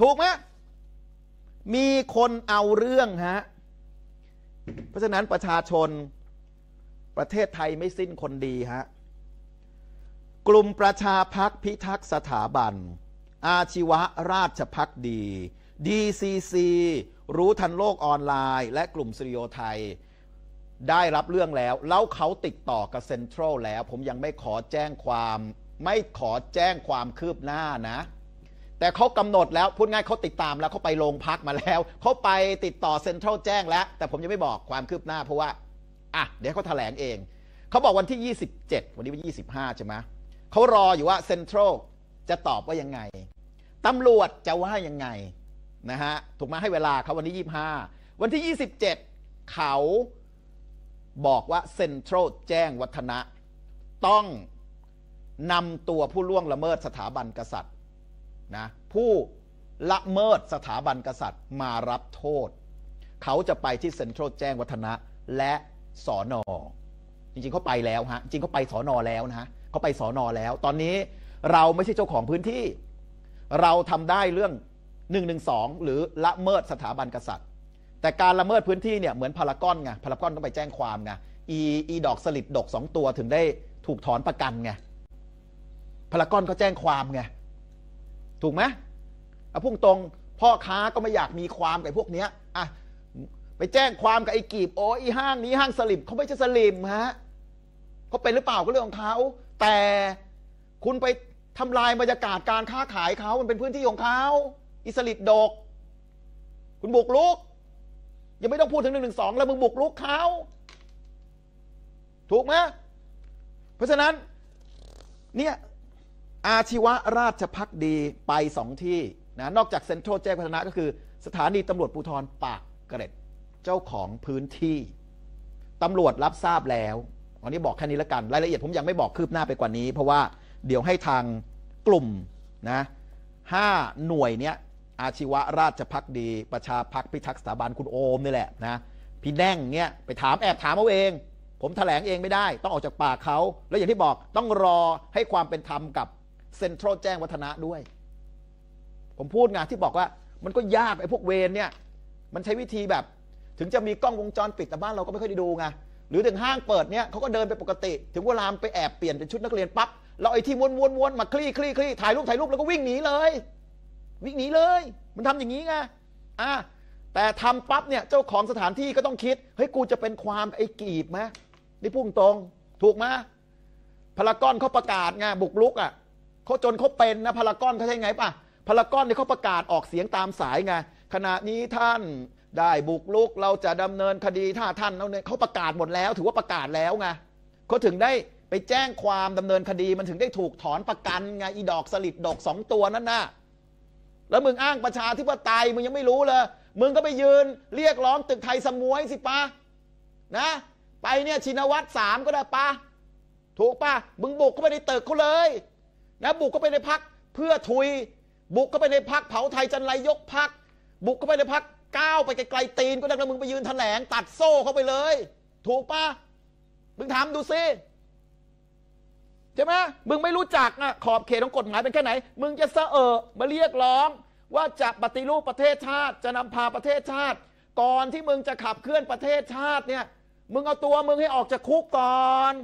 ถูกไหม มีคนเอาเรื่อง ฮะ เพราะฉะนั้นประชาชนประเทศไทยไม่สิ้นคนดี ฮะ กลุ่มประชาพักพิทักษ์สถาบัน อาชีวะราชพักดี DCC รู้ทันโลกออนไลน์ และกลุ่มสริโอไทย ได้รับเรื่องแล้ว แล้วเขาติดต่อกับเซ็นทรัลแล้ว ผมยังไม่ขอแจ้งความ ไม่ขอแจ้งความคืบหน้านะแต่เขากำหนดแล้วพูดง่ายเขาติดตามแล้วเขาไปโรงพักมาแล้วเขาไปติดต่อเซ็นทรัลแจ้งแล้ว แต่ผมยังไม่บอกความคืบหน้า เพราะว่าอ่ะเดี๋ยวเขาแถลงเองเขาบอกวันที่ 27 วันนี้วันที่25 ใช่ไหมเขารออยู่ว่า เซ็นทรัลจะตอบว่ายังไงตำรวจจะว่ายังไงนะฮะถูกมาให้เวลาเขาวันที่25 วันที่ 27 เขาบอกว่าเซ็นทรัลแจ้งวัฒนะ ต้องนำตัวผู้ล่วงละเมิดสถาบันกษัตริย์นะผู้ละเมิดสถาบันกษัตริย์มารับโทษ เขาจะไปที่เซ็นทรัลแจ้งวัฒนะและสอนอจริงๆเขาไปแล้วฮะจริงเขาไปสอนอแล้วนะฮะเขาไปสอนอแล้วตอนนี้เราไม่ใช่เจ้าของพื้นที่ เราทำได้เรื่อง1นึหรือละเมิดสถาบันกษัตริย์ แต่การละเมิดพื้นที่เนี่ยเหมือนพารากอนไงพารากอนต้องไปแจ้งความไงอีอีดอกสลิดดอกสองตัวถึงได้ถูกถอนประกันไงพารากอนเขาแจ้งความไงถูกไหมเอาพุ่งตรงพ่อค้าก็ไม่อยากมีความกับพวกเนี้ยอ่ะไปแจ้งความกับไอ้กีบโอ้อ้ห้างนี้ห้างสลิมเขาไม่ใช่สลิมฮะเขาเป็นหรือเปล่า ก็เรื่องของเขา แต่คุณไปทำลายบรรยากาศการค้าขายเขามันเป็นพื้นที่ของเขาอิสลิดดก คุณบุกลุกยังไม่ต้องพูดถึงหนึ่งหนึ่งสองแล้วมึงบุกลุกเขา ถูกไหมเพราะฉะนั้นเนี่ยอาชีวราชพักดีไปสองที่นะนอกจากเซ็นทรัลแจ้งวัฒนะก็คือ สถานีตำรวจภูธรปากเกร็ดเจ้าของพื้นที่ ตำรวจรับทราบแล้วอันนี้บอกแค่นี้ละกันรายละเอียดผมยังไม่บอกคืบหน้าไปกว่านี้ เพราะว่าเดี๋ยวให้ทางกลุ่มนะห้าหน่วยเนี้ยอาชีวราชพักดี ประชาพักพิทักษ์สถาบันคุณโอมนี่แหละนะพี่แน่งเนี่ยไปถามแอบถามเอาเอง ผมถแถลงเองไม่ได้ ต้องออกจากปากเขาแล้วอย่างที่บอกต้องรอให้ความเป็นธรรมกับเซ็นทรัลแจ้งวัฒนะด้วย ผมพูดไงที่บอกว่า มันก็ยากไอ้พวกเวรเนี่ย มันใช้วิธีแบบ ถึงจะมีกล้องวงจรปิดแต่บ้านเราก็ไม่ค่อยได้ดูไงหรือถึงห้างเปิดเนี่ยเขาก็เดินไปปกติ ถึงเวลาไปแอบ เปลี่ยนเป็นชุดนักเรียนปั๊บเราไอ้ที่วนๆวนมาคลี่คลี่คลี่ถ่ายรูปถ่ายรูปแล้วก็วิ่งหนีเลย วิ่งหนีเลย มันทำอย่างนี้ไงอ่าแต่ทำปั๊บเนี่ยเจ้าของสถานที่ก็ต้องคิดเฮ้ยกูจะเป็นความไอ้กีบไหมนี่พุ่งตรงถูกไหมพารากอนเขาประกาศไงบุกลุกอ่ะเขาจนเขาเป็นนะพารากอนเขาใช่ไงป่ะพารากอนเนี่ยเขาประกาศออกเสียงตามสายไงขณะนี้ท่านได้บุกลุกเราจะดำเนินคดีถ้าท่านเเนี่ยขาประกาศหมดแล้วถือว่าประกาศแล้วไงเขาถึงได้ไปแจ้งความดำเนินคดีมันถึงได้ถูกถอนประกันไงอีดอกสลิดดอกสองตัวนั่นน่ะ แล้วมึงอ้างประชาธิปไตยมึงยังไม่รู้เลยมึงก็ไปยืนเรียกร้องตึกไทยสมวยสิปะนะ ไปเนี่ยชินวัตรสามก็ได้ปะถูกปะมึงบุกเข้าไปในตึกเขาเลยนะบุกเข้าไปในพักเพื่อทุย บุกเข้าไปในพักเผาไทยจันไรยกพักบุกเข้าไปในพักก้าวไปไกลๆตีนก็ได้แล้วมึงไปยืนแถลง ตัดโซ่เข้าไปเลย ถูกปะมึงทำดูซิใช่ไหมมึงไม่รู้จักนะขอบเขตของกฎหมายเป็นแค่ไหนมึงจะเสออมาเรียกร้อง ว่าจะปฏิรูปประเทศชาติจะนำพาประเทศชาติ ก่อนที่มึงจะขับเคลื่อนประเทศชาติเนี่ย มึงเอาตัวมึงให้ออกจากคุกก่อน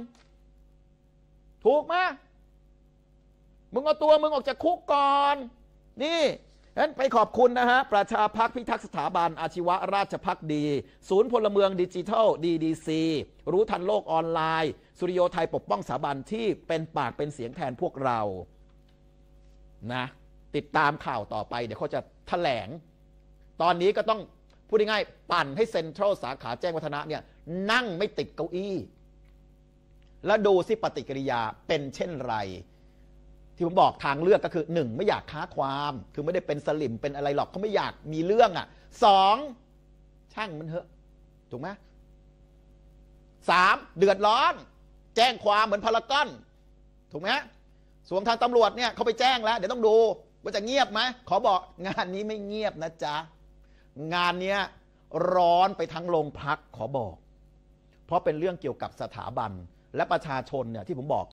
ถูกไหมมึงเอาตัว มึงออกจากคุกก่อน นี่นั้นไปขอบคุณนะฮะ ประชาพักพิทักษ์สถาบัน อาชีวะราชพักดี ศูนย์พลเมือง ดิจิทัลดีดีซีรู้ทันโลกออนไลน์ สุริโยไทยปกป้องสถาบันที่เป็นปากเป็นเสียงแทนพวกเรา นะ ติดตามข่าวต่อไป เดี๋ยวเขาจะแถลง ตอนนี้ก็ต้องพูดง่ายๆปั่นให้เซ็นทรัล สาขาแจ้งวัฒนะเนี่ยนั่งไม่ติดเก้าอี้ และดูสิปฏิกิริยาเป็นเช่นไรที่ผมบอกทางเลือกก็คือ1ไม่อยากค้าความ คือไม่ได้เป็นสลิมเป็นอะไรหรอกเขาไม่อยากมีเรื่องอ่ะสองช่างมันเถอะถูกไหมสามเดือดร้อน แจ้งความเหมือนพารากอนถูกไหมส่วนทางตำรวจเนี่ยเขาไปแจ้งแล้วเดี๋ยวต้องดูว่าจะเงียบไหมขอบอกงานนี้ไม่เงียบนะจ๊ะงานเนี้ยร้อนไปทั้งโรงพักขอบอก เพราะเป็นเรื่องเกี่ยวกับสถาบัน และประชาชนเนี่ยที่ผมบอก